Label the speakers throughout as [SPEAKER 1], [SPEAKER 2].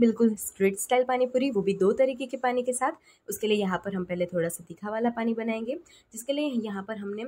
[SPEAKER 1] बिल्कुल street style पानी पूरी वो भी दो तरीके के पानी के साथ उसके लिए यहाँ पर हम पहले थोड़ा सा तीखा वाला पानी बनाएंगे जिसके लिए यहाँ पर हमने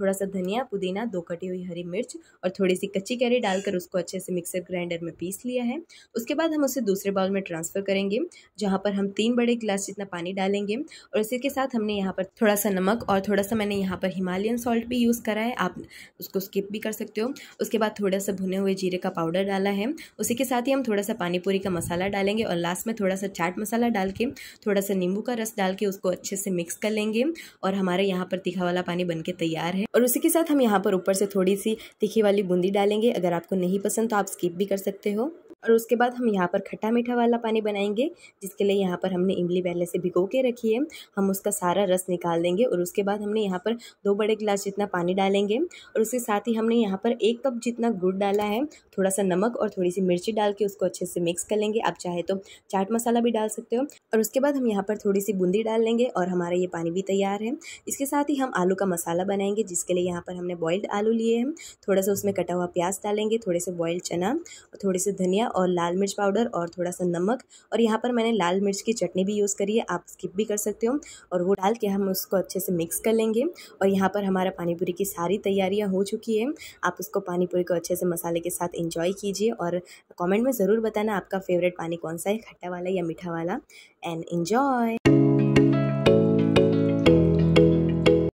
[SPEAKER 1] थोड़ा सा धनिया पुदीना दो कटी हुई हरी मिर्च और थोड़ी सी कच्ची कैरी डालकर उसको अच्छे से मिक्सर ग्राइंडर में पीस लिया है उसके बाद हम उसे दूसरे बाउल में ट्रांसफ़र करेंगे जहाँ पर हम तीन बड़े गिलास जितना पानी डालेंगे और इसी के साथ हमने यहाँ पर थोड़ा सा नमक और थोड़ा सा मैंने यहाँ पर हिमालयन सॉल्ट भी यूज़ करा है आप उसको स्किप भी कर सकते हो उसके बाद थोड़ा सा भुने हुए जीरे का पाउडर डाला है उसी के साथ ही हम थोड़ा सा पानीपुरी का मसाला डालेंगे और लास्ट में थोड़ा सा चाट मसाला डाल के थोड़ा सा नींबू का रस डाल के उसको अच्छे से मिक्स कर लेंगे और हमारे यहाँ पर तीखा वाला पानी बन तैयार है और उसी के साथ हम यहाँ पर ऊपर से थोड़ी सी तीखी वाली बूंदी डालेंगे अगर आपको नहीं पसंद तो आप स्किप भी कर सकते हो और उसके बाद हम यहाँ पर खट्टा मीठा वाला पानी बनाएंगे जिसके लिए यहाँ पर हमने इमली पहले से भिगो के रखी है हम उसका सारा रस निकाल देंगे और उसके बाद हमने यहाँ पर दो बड़े गिलास जितना पानी डालेंगे और उसके साथ ही हमने यहाँ पर एक कप जितना गुड़ डाला है थोड़ा सा नमक और थोड़ी सी मिर्ची डाल के उसको अच्छे से मिक्स कर लेंगे आप चाहे तो चाट मसाला भी डाल सकते हो और उसके बाद हम यहाँ पर थोड़ी सी बूंदी डाल लेंगे और हमारा ये पानी भी तैयार है इसके साथ ही हम आलू का मसाला बनाएंगे जिसके लिए यहाँ पर हमने बॉयल्ड आलू लिए हैं थोड़ा सा उसमें कटा हुआ प्याज डालेंगे थोड़े से बॉयल्ड चना और थोड़े से धनिया और लाल मिर्च पाउडर और थोड़ा सा नमक और यहाँ पर मैंने लाल मिर्च की चटनी भी यूज़ करी है आप स्किप भी कर सकते हो और वो डाल के हम उसको अच्छे से मिक्स कर लेंगे और यहाँ पर हमारा पानीपुरी की सारी तैयारियाँ हो चुकी है आप उसको पानीपुरी को अच्छे से मसाले के साथ इंजॉय कीजिए और कॉमेंट में ज़रूर बताना आपका फेवरेट पानी कौन सा है खट्टा वाला या मीठा वाला एंड इन्जॉय